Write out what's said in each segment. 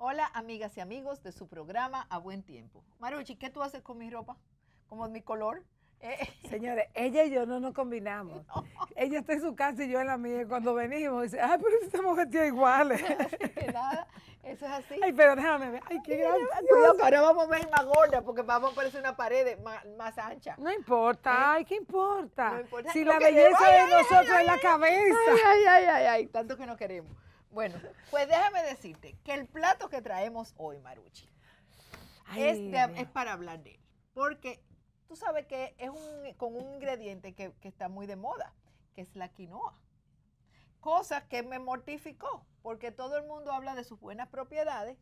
Hola amigas y amigos de su programa A Buen Tiempo. Maruchi, ¿qué tú haces con mi ropa? ¿Como mi color? Eh. Señores, ella y yo no nos combinamos. Ella está en su casa y yo en la mía. Cuando venimos, dice, ay, pero estamos vestidas iguales. Nada, eso es así. Ay, pero déjame ver. Ay, qué grande. ahora vamos a ver más gorda porque vamos a parecer una pared más, ancha. No importa, ¿Eh? ay, ¿qué importa? importa. Si la belleza de nosotros es la cabeza. Ay, ay, ay, ay, tanto que no queremos. Bueno, pues déjame decirte que el plato que traemos hoy, Maruchi, es, para hablar de él. Porque tú sabes que es con un ingrediente que, está muy de moda, que es la quinoa. Cosa que me mortificó, porque todo el mundo habla de sus buenas propiedades,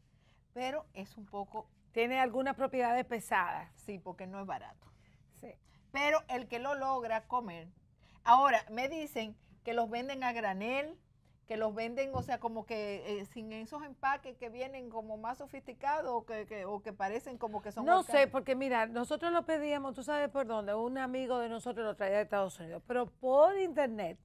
pero es un poco... Tiene algunas propiedades pesadas. Sí, porque no es barato. Sí. Pero el que lo logra comer. Ahora, me dicen que los venden a granel, que los venden, o sea, como que eh, sin esos empaques que vienen como más sofisticados o que, parecen como que son... No sé, porque mira, nosotros lo pedíamos, tú sabes por dónde, un amigo de nosotros lo traía de Estados Unidos, pero por internet,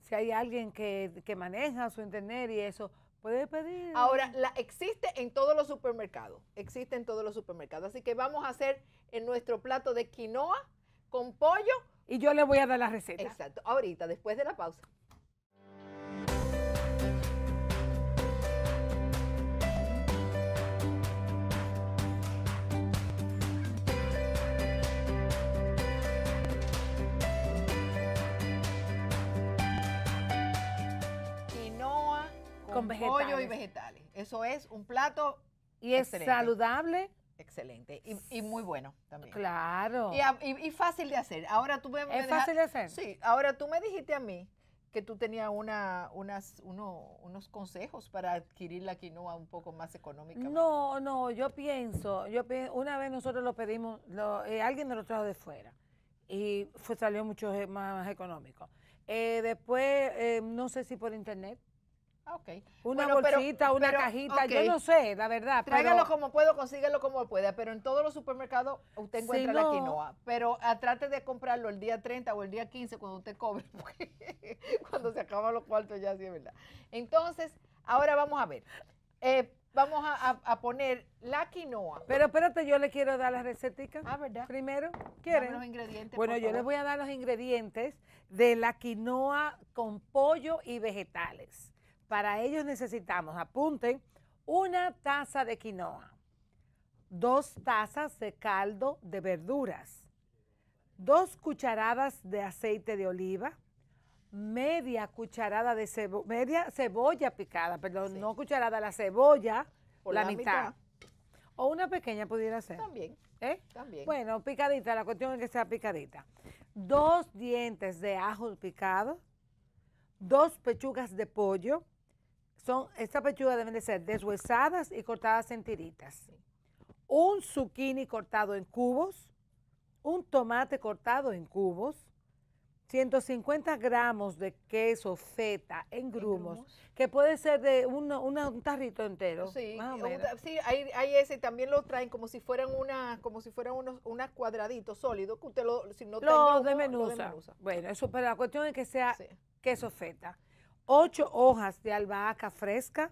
si hay alguien que, maneja su internet y eso, puede pedir. Ahora, la, existe en todos los supermercados, existe en todos los supermercados, así que vamos a hacer en nuestro plato de quinoa con pollo. Y yo le voy a dar la receta. Exacto, ahorita, después de la pausa. con, pollo y vegetales. Eso es un plato y es saludable. Excelente. Y, muy bueno también. Claro. Y, fácil de hacer. Ahora tú me, ¿Es fácil de hacer? Sí. Ahora tú me dijiste a mí que tú tenías una, unas, unos consejos para adquirir la quinoa un poco más económica. No, no, yo pienso, yo una vez nosotros lo pedimos, eh, alguien nos lo trajo de fuera y fue, salió mucho eh, más, económico. Eh, después, no sé si por internet, Ah, una bolsita, una cajita, yo no sé, la verdad. Tráigalo como puedo, consíguelo como pueda, pero en todos los supermercados usted encuentra la quinoa. Pero a, ah, trate de comprarlo el día 30 o el día 15 cuando usted cobre, cuando se acaban los cuartos ya sí es verdad. Entonces, ahora vamos a ver. Eh, vamos a, poner la quinoa. Pero espérate, yo le quiero dar las receticas. Ah, ¿verdad? Primero, ¿quieren? los ingredientes. Bueno, yo les voy a dar los ingredientes de la quinoa con pollo y vegetales. Para ellos necesitamos, apunten, una taza de quinoa, dos tazas de caldo de verduras, dos cucharadas de aceite de oliva, media cucharada de media cebolla picada, perdón, no cucharada, la cebolla, o la, mitad. O una pequeña pudiera ser. También. ¿Eh? También. Bueno, picadita, la cuestión es que sea picadita. Dos dientes de ajo picado, dos pechugas de pollo, son, estas pechugas deben de ser deshuesadas y cortadas en tiritas. Un zucchini cortado en cubos, un tomate cortado en cubos, 150 gramos de queso feta en grumos, que puede ser de un tarrito entero. Sí, sí hay, hay, ese, también lo traen como si fueran una, como si fueran unos una cuadraditos sólidos, que usted lo, si no de menusa. Bueno, eso, pero la cuestión es que sea queso feta. 8 hojas de albahaca fresca,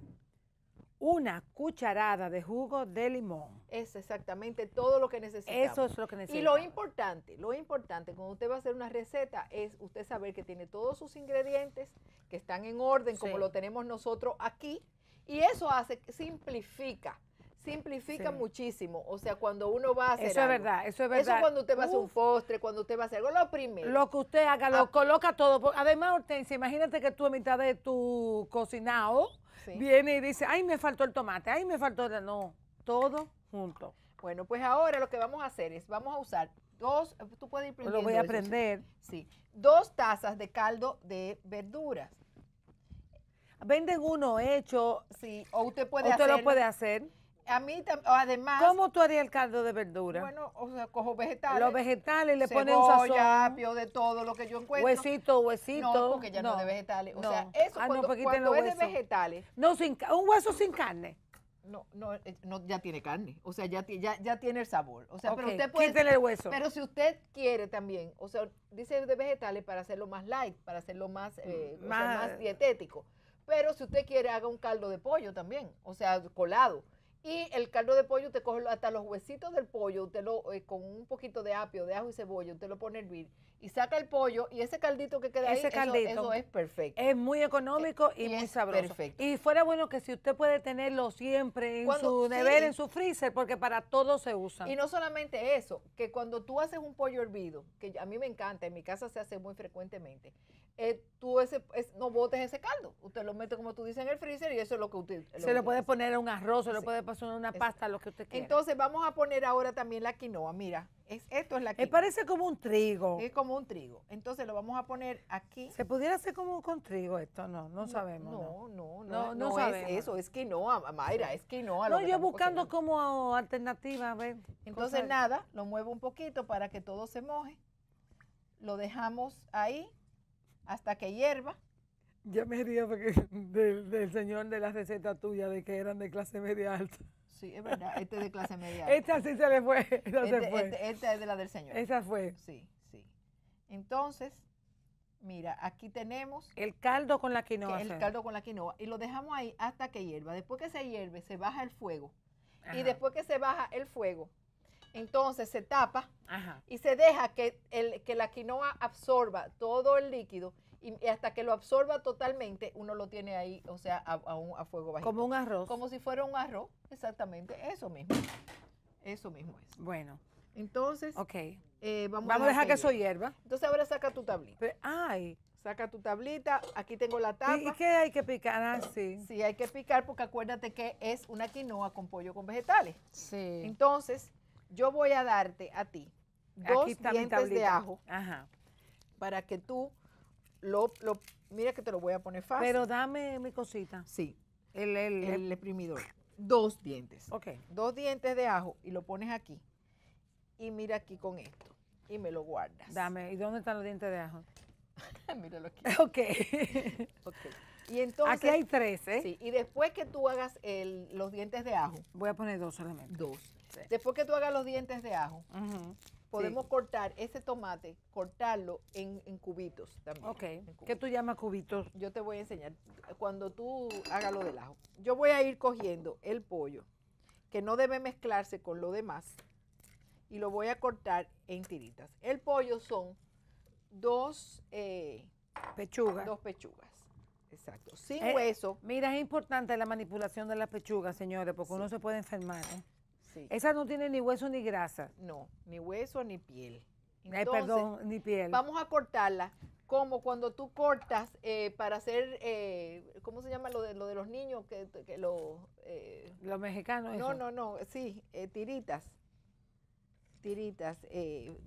una cucharada de jugo de limón. Es exactamente todo lo que necesitamos. Eso es lo que necesitamos. Y lo importante, lo importante cuando usted va a hacer una receta es usted saber que tiene todos sus ingredientes, que están en orden como lo tenemos nosotros aquí. Y eso hace, simplifica simplifica muchísimo. O sea, cuando uno va a hacer. Eso es verdad, eso es verdad. Eso cuando usted va a un postre, cuando usted va a hacer algo, lo primero. Lo que usted haga, lo ah. coloca todo. Además, Hortensia, imagínate que tú a mitad de tu cocinado viene y dice, ay, me faltó el tomate, ay, me faltó el. No, todo junto. Bueno, pues ahora lo que vamos a hacer es, vamos a usar dos, tú puedes ir Lo voy a aprender. sí, dos tazas de caldo de verduras. Venden uno hecho. Sí, o usted puede hacer. Usted lo puede hacer a mí además. ¿Cómo tú harías el caldo de verdura? Bueno, o sea, cojo vegetales. Los vegetales le ponen un sazón. apio, de todo lo que yo encuentro. Huesito, huesito. No, porque ya no, ah, es de vegetales. O sea, eso es de vegetales. No, sin, un hueso sin carne. No, no, eh, ya tiene carne, o sea, ya, ya, tiene el sabor. O sea, pero usted puede. el hueso. Pero si usted quiere también, o sea, dice de vegetales para hacerlo más light, para hacerlo más, eh, más dietético. Pero si usted quiere, haga un caldo de pollo también, o sea, colado. Y el caldo de pollo, te coge hasta los huesitos del pollo, usted lo, eh, con un poquito de apio, de ajo y cebolla, usted lo pone a hervir y saca el pollo y ese caldito que queda ese ahí, eso, es perfecto. Es muy económico eh, y, muy sabroso. Y fuera bueno que si usted puede tenerlo siempre en su nevera, en su freezer, porque para todo se usa. Y no solamente eso, que cuando tú haces un pollo hervido, que a mí me encanta, en mi casa se hace muy frecuentemente, tú ese, no botes ese caldo. Usted lo mete, como tú dices, en el freezer y eso es lo que usted. se le puede poner a un arroz, se lo le puede poner una pasta, lo que usted quiera. Entonces, vamos a poner ahora también la quinoa. Mira, es, esto es la eh, quinoa. parece como un trigo. Es como un trigo. Entonces, lo vamos a poner aquí. ¿Se pudiera hacer como con trigo esto? No, no, sabemos. No, no, no. No, no, es eso, es quinoa, Mayra, es quinoa. No, yo buscando como alternativa, a ver. Entonces, nada, lo muevo un poquito para que todo se moje. Lo dejamos ahí hasta que hierva. Ya me río porque del, señor de la receta tuya, de que eran de clase media alta. Sí, es verdad, este es de clase media alta. Esta sí se le fue, este, este, esta es de la del señor. Esa fue. Sí, sí. Entonces, mira, aquí tenemos... El caldo con la quinoa. El caldo con la quinoa. Y lo dejamos ahí hasta que hierva. Después que se hierve, se baja el fuego. Y después que se baja el fuego, entonces se tapa y se deja que, el, que la quinoa absorba todo el líquido y hasta que lo absorba totalmente, uno lo tiene ahí, o sea, a, fuego bajo. Como un arroz. Como si fuera un arroz, exactamente, eso mismo. Eso mismo es. Bueno. Entonces, Ok. Eh, vamos, vamos, a dejar que eso hierva. Entonces ahora saca tu tablita. ay. Saca tu tablita, aquí tengo la tapa. ¿Y, qué hay que picar así? Ah, sí, hay que picar porque acuérdate que es una quinoa con pollo con vegetales. Sí. Entonces, yo voy a darte a ti dos dientes de ajo para que tú lo, mira que te lo voy a poner fácil. Pero dame mi cosita. Sí. El, el, exprimidor. Dos dientes. Ok. Dos dientes de ajo y lo pones aquí. Y mira aquí con esto. Y me lo guardas. Dame. ¿Y dónde están los dientes de ajo? Míralo aquí. Okay. ok. Y entonces. Aquí hay tres, ¿eh? Sí. Y después que tú hagas los dientes de ajo. Voy a poner dos solamente. Dos. Después que tú hagas los dientes de ajo, podemos cortar ese tomate, cortarlo en, cubitos también. ¿Qué tú llamas cubitos? Yo te voy a enseñar cuando tú hagas lo del ajo. Yo voy a ir cogiendo el pollo, que no debe mezclarse con lo demás, y lo voy a cortar en tiritas. El pollo son dos eh, pechugas. Dos pechugas. Exacto, sin eh, hueso. Mira, es importante la manipulación de las pechugas, señores, porque uno se puede enfermar. ¿eh? Esa no tiene ni hueso ni grasa. No, ni hueso ni piel. perdón, ni piel. Vamos a cortarla como cuando tú cortas eh, para hacer, eh, ¿cómo se llama lo de, los niños? Que, los eh, mexicanos. No, no, no, sí, tiritas, tiritas,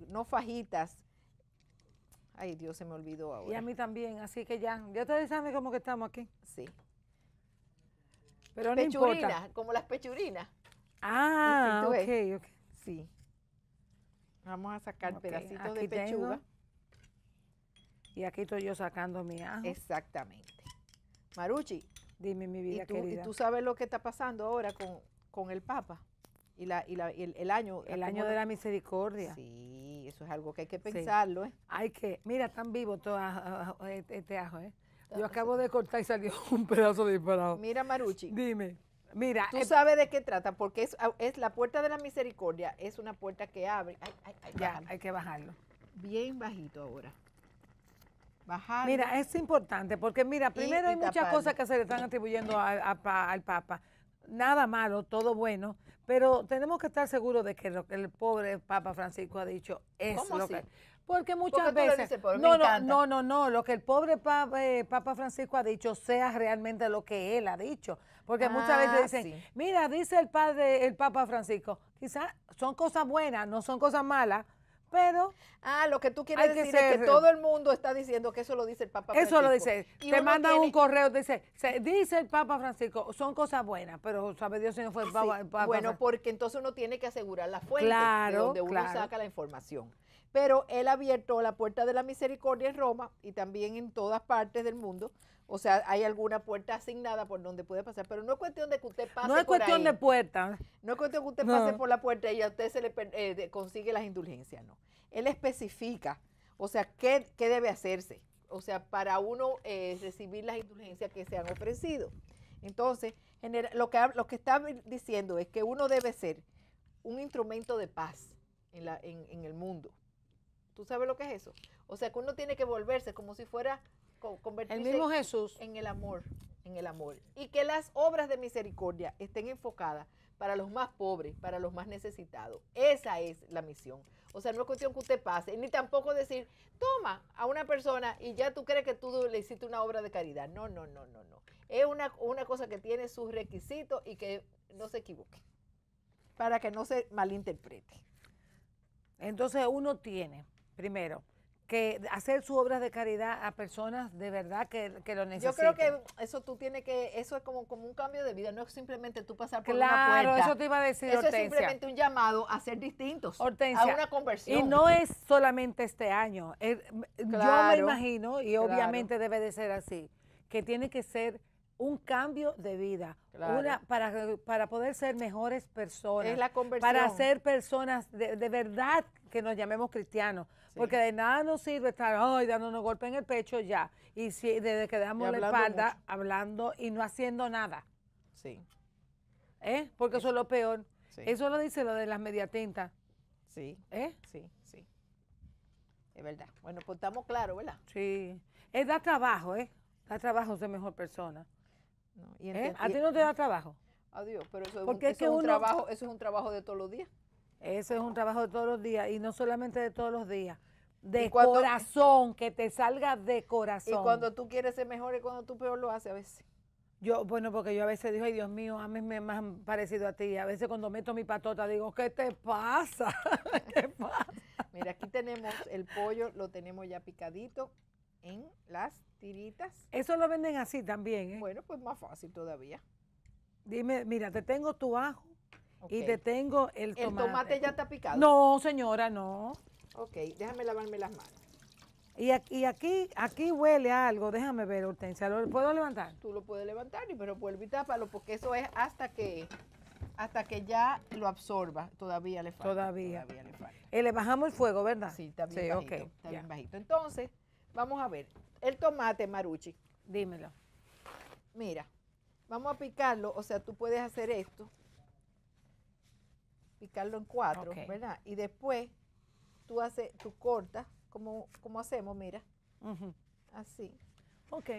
no fajitas. Ay, Dios, se me olvidó ahora. Y a mí también, así que ya, ya ustedes saben cómo que estamos aquí. Sí. Pero pechurinas, no como las pechurinas. Ah, sí, ok, Sí. Vamos a sacar pedacitos de pechuga. y aquí estoy yo sacando mi ajo. Exactamente. Maruchi. Dime mi vida y tú, Y tú sabes lo que está pasando ahora con, el Papa y, el, año. El año de la misericordia. Sí, eso es algo que hay que pensarlo. ¿eh? Hay que. Mira, tan vivo todo ah, ah, ah, este, este ajo. ¿eh? Yo acabo de cortar y salió un pedazo disparado. Mira, Maruchi. Dime. Mira, tú eh, sabes de qué trata, porque es, la puerta de la misericordia, es una puerta que abre. ya, hay que bajarlo. Bien bajito ahora. Bajarlo. Mira, es importante, porque mira, primero hay muchas cosas que se le están atribuyendo al Papa. Nada malo, todo bueno, pero tenemos que estar seguros de que lo que el pobre Papa Francisco ha dicho es lo que porque muchas veces... no, no, no, no, lo que el pobre eh, Papa, Francisco ha dicho sea realmente lo que él ha dicho. Porque muchas veces ah, dicen, mira, dice el padre, el Papa Francisco, quizás son cosas buenas, no son cosas malas, pero ah lo que tú quieres decir es que todo el mundo está diciendo que eso lo dice el Papa Francisco. Eso lo dice. te manda un correo, dice, dice el Papa Francisco, son cosas buenas, pero sabe Dios si no fue el ah, Papa. Francisco. bueno, porque entonces uno tiene que asegurar la fuente de donde uno saca la información pero él ha abierto la puerta de la misericordia en Roma y también en todas partes del mundo. O sea, hay alguna puerta asignada por donde puede pasar, pero no es cuestión de que usted pase por No es cuestión de puerta. No es cuestión de que usted pase por la puerta y a usted se le eh, consigue las indulgencias, no. Él especifica, o sea, qué, debe hacerse, o sea, para uno eh, recibir las indulgencias que se han ofrecido. Entonces, lo, que, lo que está diciendo es que uno debe ser un instrumento de paz en, en el mundo ¿Tú sabes lo que es eso? O sea, que uno tiene que volverse como si fuera convertirse el mismo Jesús. en el amor, en el amor. Y que las obras de misericordia estén enfocadas para los más pobres, para los más necesitados. Esa es la misión. O sea, no es cuestión que usted pase, ni tampoco decir, toma a una persona y ya tú crees que tú le hiciste una obra de caridad. No, no, no, no, no. Es una, una cosa que tiene sus requisitos y que no se equivoque, para que no se malinterprete. Entonces uno tiene primero, que hacer sus obras de caridad a personas de verdad que, lo necesitan. Yo creo que eso tú tienes que, eso es como, como un cambio de vida, no es simplemente tú pasar por la una puerta. Claro, eso te iba a decir, Eso es simplemente un llamado a ser distintos, a una conversión. Y no es solamente este año, yo me imagino, y obviamente debe de ser así, que tiene que ser un cambio de vida, para, para poder ser mejores personas, para ser personas de, verdad que nos llamemos cristianos, porque de nada nos sirve estar, ay, dándonos golpe en el pecho ya, y si desde que damos la espalda, hablando y no haciendo nada. Sí. ¿Eh? Porque eso, es lo peor. Eso lo dice lo de las mediatintas. Sí. ¿Eh? Sí, sí. Es verdad. Bueno, pues estamos claros, ¿verdad? Sí. Es eh, dar trabajo, ¿eh? Da trabajo ser mejor persona. ¿Eh? ¿A ti no te da trabajo? Adiós, pero eso, Porque es, un, trabajo, eso es un trabajo de todos los días. Eso es un trabajo de todos los días y no solamente de todos los días. De corazón, que te salga de corazón. Y cuando tú quieres ser mejor y cuando tú peor lo haces a veces. Yo, bueno, porque yo a veces digo, ay Dios mío, a mí me más parecido a ti. A veces cuando meto mi patota digo, ¿qué te pasa? pasa? Mira, aquí tenemos el pollo, lo tenemos ya picadito en las tiritas. Eso lo venden así también, ¿eh? Bueno, pues más fácil todavía. Dime, mira, te tengo tu ajo y te tengo el tomate. ¿El tomate ya está picado? No, señora, no. Ok, déjame lavarme las manos. Y aquí, aquí, aquí huele algo, déjame ver, Hortensia, ¿lo puedo levantar? Tú lo puedes levantar, pero vuelve y tapalo, porque eso es hasta que hasta que ya lo absorba. Todavía le falta. Todavía. le falta. Eh, le bajamos el fuego, ¿verdad? Sí, también. bajito. está bajito. Entonces, vamos a ver. El tomate, Maruchi. Dímelo. Mira, vamos a picarlo, o sea, tú puedes hacer esto, picarlo en cuatro, ¿verdad? Y después tú, hace, tú cortas, como, como hacemos, mira, así. Ok.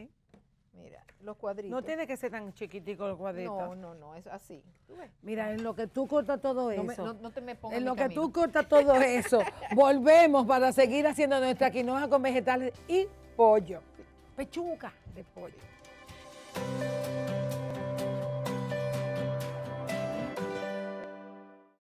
Mira, los cuadritos. No tiene que ser tan chiquitico los cuadritos. No, no, no, es así. Mira, en lo que tú cortas todo eso. No, te me pongas En lo que tú cortas todo eso, volvemos para seguir haciendo nuestra quinoa con vegetales y pollo, pechuga de pollo.